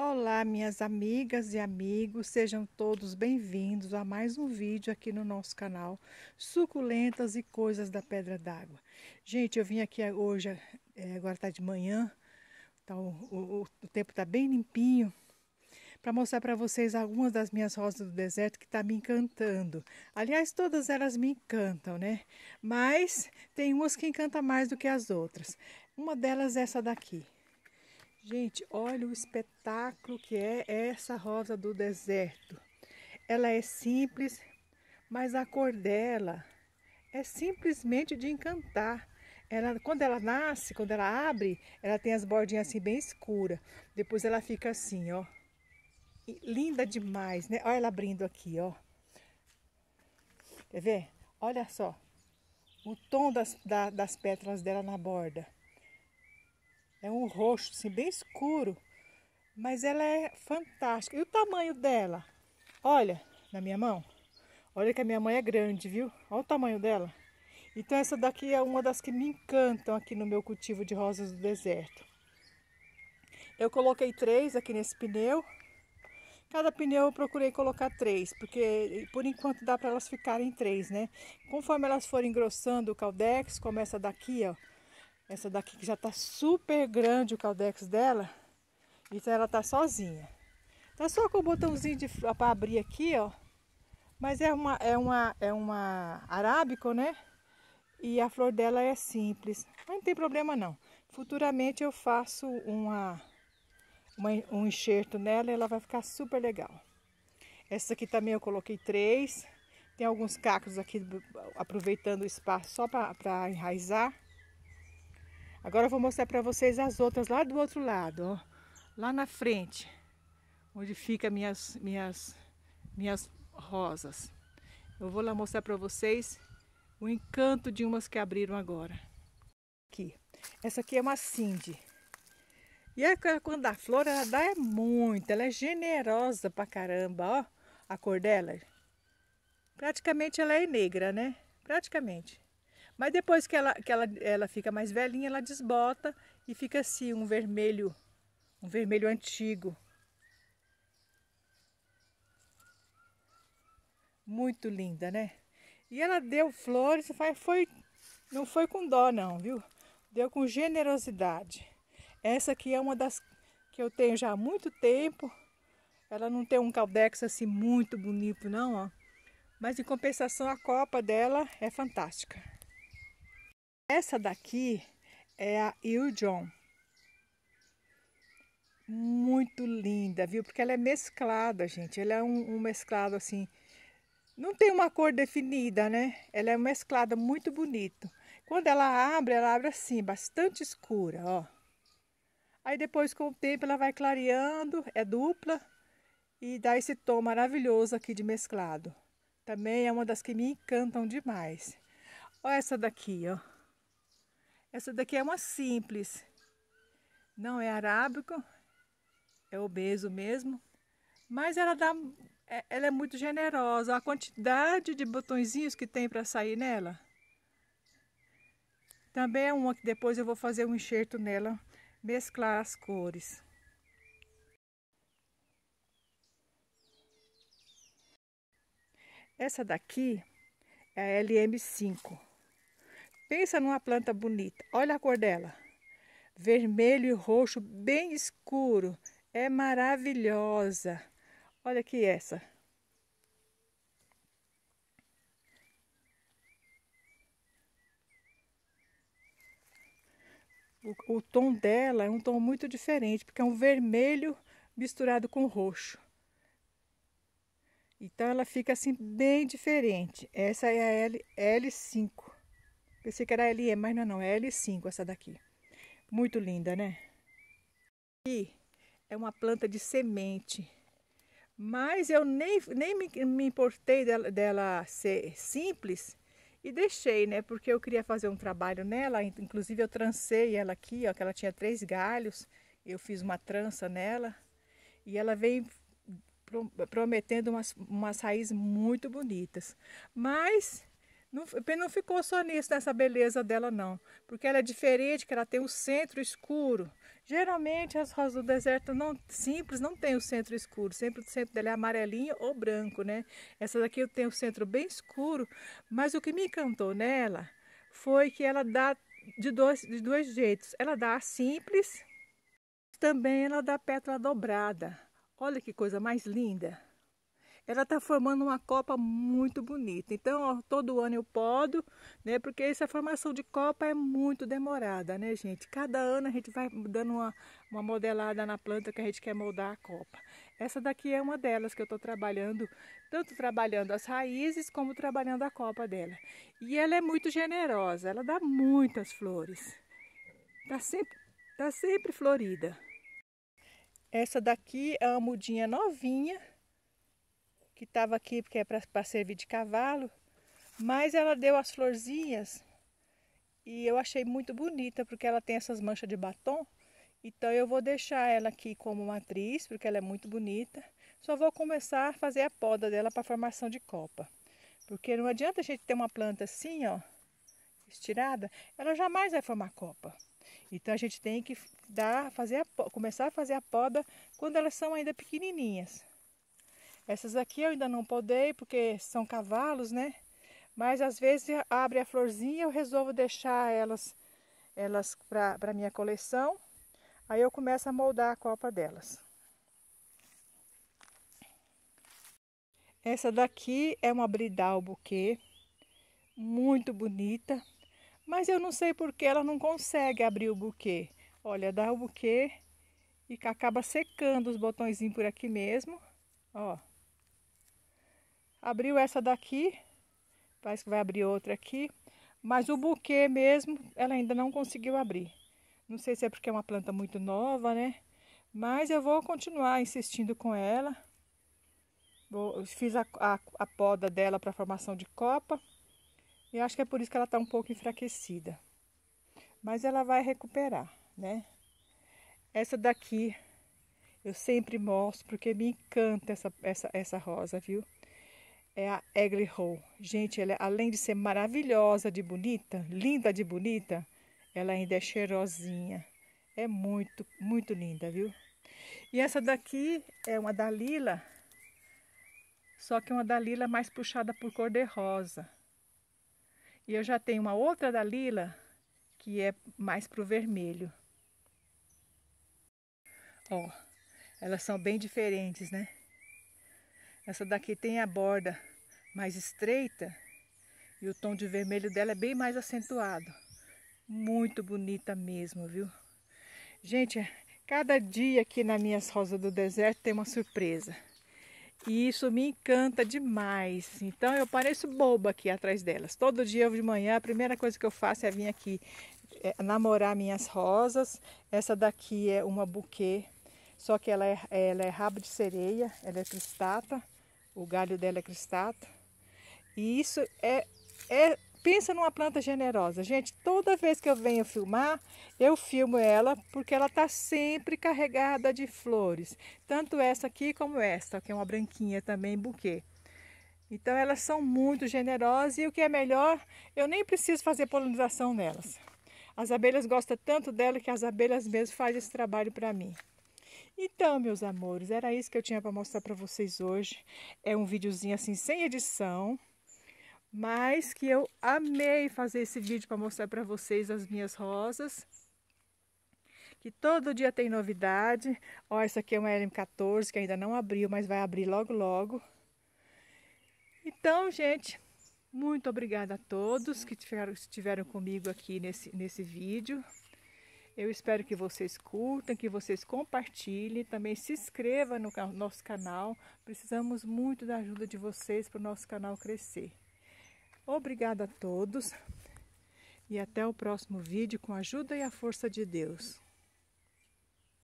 Olá, minhas amigas e amigos, sejam todos bem-vindos a mais um vídeo aqui no nosso canal Suculentas e Coisas da Pedra d'Água. Gente, eu vim aqui hoje, é, agora está de manhã, tá, o, o, o tempo está bem limpinho, para mostrar para vocês algumas das minhas rosas do deserto que está me encantando. Aliás, todas elas me encantam, né? Mas tem umas que encantam mais do que as outras. Uma delas é essa daqui, Gente, olha o espetáculo que é essa rosa do deserto. Ela é simples, mas a cor dela é simplesmente de encantar. Ela, quando ela nasce, quando ela abre, ela tem as bordinhas assim bem escura. Depois ela fica assim, ó. E linda demais, né? Olha ela abrindo aqui, ó. Quer ver? Olha só o tom das, da, das pétalas dela na borda. É um roxo, assim, bem escuro. Mas ela é fantástica. E o tamanho dela? Olha na minha mão. Olha que a minha mãe é grande, viu? Olha o tamanho dela. Então essa daqui é uma das que me encantam aqui no meu cultivo de rosas do deserto. Eu coloquei três aqui nesse pneu. Cada pneu eu procurei colocar três, porque por enquanto dá para elas ficarem três, né? Conforme elas forem engrossando o caldex, começa daqui, ó, essa daqui que já tá super grande o caldex dela. Então ela tá sozinha. Tá só com o botãozinho para abrir aqui, ó. Mas é uma é uma é uma arábico, né? E a flor dela é simples. Mas não tem problema não. Futuramente eu faço uma, uma um enxerto nela e ela vai ficar super legal. Essa aqui também eu coloquei três. Tem alguns cacos aqui aproveitando o espaço só para enraizar. Agora eu vou mostrar para vocês as outras lá do outro lado, ó. Lá na frente, onde fica minhas, minhas, minhas rosas. Eu vou lá mostrar para vocês o encanto de umas que abriram agora. Aqui. Essa aqui é uma Cindy. E é aí, quando dá flor, ela dá é muito. Ela é generosa pra caramba, ó. A cor dela. Praticamente ela é negra, né? Praticamente. Mas depois que ela, que ela, ela fica mais velhinha, ela desbota e fica assim, um vermelho, um vermelho antigo. Muito linda, né? E ela deu flores, foi, não foi com dó não, viu? Deu com generosidade. Essa aqui é uma das que eu tenho já há muito tempo. Ela não tem um caldex assim muito bonito não, ó. Mas em compensação a copa dela é fantástica. Essa daqui é a Iljon. Muito linda, viu? Porque ela é mesclada, gente. Ela é um, um mesclado assim. Não tem uma cor definida, né? Ela é mesclada muito bonito. Quando ela abre, ela abre assim, bastante escura, ó. Aí depois, com o tempo, ela vai clareando, é dupla e dá esse tom maravilhoso aqui de mesclado. Também é uma das que me encantam demais. Olha essa daqui, ó. Essa daqui é uma simples. Não é arábico, é obeso mesmo, mas ela dá é, ela é muito generosa. A quantidade de botõezinhos que tem para sair nela. Também é uma que depois eu vou fazer um enxerto nela, mesclar as cores. Essa daqui é a LM5. Pensa numa planta bonita. Olha a cor dela. Vermelho e roxo, bem escuro. É maravilhosa. Olha aqui essa. O, o, tom dela é um tom muito diferente, porque é um vermelho misturado com roxo. Então ela fica assim bem diferente. Essa é a L, L5. Pensei que era LE, mas não, é não, é L5 essa daqui. Muito linda, né? E é uma planta de semente. Mas eu nem, nem me, me importei dela, dela ser simples e deixei, né? Porque eu queria fazer um trabalho nela. Inclusive eu trancei ela aqui, ó, que ela tinha três galhos. Eu fiz uma trança nela e ela vem prometendo umas, umas raízes muito bonitas. Mas não, não ficou só nisso, nessa beleza dela, não. Porque ela é diferente, que ela tem o um centro escuro. Geralmente as rosas do deserto não simples não tem o centro escuro, sempre o centro dela é amarelinho ou branco, né? Essa daqui tem o centro bem escuro, mas o que me encantou nela foi que ela dá de dois, de dois jeitos. Ela dá a simples, também ela dá a pétala dobrada. Olha que coisa mais linda! ela está formando uma copa muito bonita. Então, ó, todo ano eu podo, né? Porque essa formação de copa é muito demorada, né, gente? Cada ano a gente vai dando uma, uma modelada na planta que a gente quer moldar a copa. Essa daqui é uma delas que eu estou trabalhando, tanto trabalhando as raízes como trabalhando a copa dela. E ela é muito generosa, ela dá muitas flores. está sempre, tá sempre florida. Essa daqui é uma mudinha novinha que estava aqui porque é para servir de cavalo, mas ela deu as florzinhas e eu achei muito bonita porque ela tem essas manchas de batom. Então eu vou deixar ela aqui como matriz porque ela é muito bonita. Só vou começar a fazer a poda dela para formação de copa. Porque não adianta a gente ter uma planta assim, ó, estirada, ela jamais vai formar copa. Então a gente tem que dar, fazer a, começar a fazer a poda quando elas são ainda pequenininhas. Essas aqui eu ainda não podei porque são cavalos, né? Mas às vezes abre a florzinha, eu resolvo deixar elas elas para minha coleção. Aí eu começo a moldar a copa delas. Essa daqui é uma bridal buquê, muito bonita, mas eu não sei porque ela não consegue abrir o buquê. Olha, dá o buquê e acaba secando os botõezinhos por aqui mesmo, ó. Abriu essa daqui, parece que vai abrir outra aqui, mas o buquê mesmo ela ainda não conseguiu abrir. Não sei se é porque é uma planta muito nova, né? Mas eu vou continuar insistindo com ela. Vou, fiz a, a, a poda dela para formação de copa. E acho que é por isso que ela está um pouco enfraquecida. Mas ela vai recuperar, né? Essa daqui eu sempre mostro porque me encanta essa, essa, essa rosa, viu? é a Egli Hall. Gente, ela, é, além de ser maravilhosa de bonita, linda de bonita, ela ainda é cheirosinha. É muito, muito linda, viu? E essa daqui é uma Dalila, só que uma Dalila mais puxada por cor de rosa. E eu já tenho uma outra Dalila que é mais pro vermelho. Ó, elas são bem diferentes, né? Essa daqui tem a borda mais estreita e o tom de vermelho dela é bem mais acentuado. Muito bonita mesmo, viu? Gente, é, cada dia aqui nas minhas rosas do deserto tem uma surpresa. E isso me encanta demais. Então eu pareço boba aqui atrás delas. Todo dia eu de manhã, a primeira coisa que eu faço é vir aqui é, namorar minhas rosas. Essa daqui é uma buquê, só que ela é, ela é rabo de sereia, ela é tristata. O galho dela é cristata. E isso é, é pensa numa planta generosa. Gente, toda vez que eu venho filmar, eu filmo ela porque ela está sempre carregada de flores. Tanto essa aqui como esta, que é uma branquinha também, buquê. Então elas são muito generosas e o que é melhor, eu nem preciso fazer polinização nelas. As abelhas gostam tanto dela que as abelhas mesmo fazem esse trabalho para mim. Então, meus amores, era isso que eu tinha para mostrar para vocês hoje. É um videozinho assim sem edição, mas que eu amei fazer esse vídeo para mostrar para vocês as minhas rosas. Que todo dia tem novidade. Ó, essa aqui é uma LM14 que ainda não abriu, mas vai abrir logo logo. Então, gente, muito obrigada a todos que estiveram comigo aqui nesse, nesse vídeo. Eu espero que vocês curtam, que vocês compartilhem, também se inscreva no nosso canal. Precisamos muito da ajuda de vocês para o nosso canal crescer. Obrigada a todos e até o próximo vídeo com a ajuda e a força de Deus.